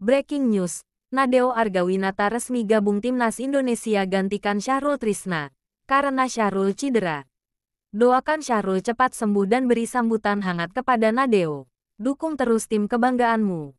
Breaking news, Nadeo Argawinata resmi gabung Timnas Indonesia gantikan Syahrul Trisna, karena Syahrul cedera. Doakan Syahrul cepat sembuh dan beri sambutan hangat kepada Nadeo. Dukung terus tim kebanggaanmu.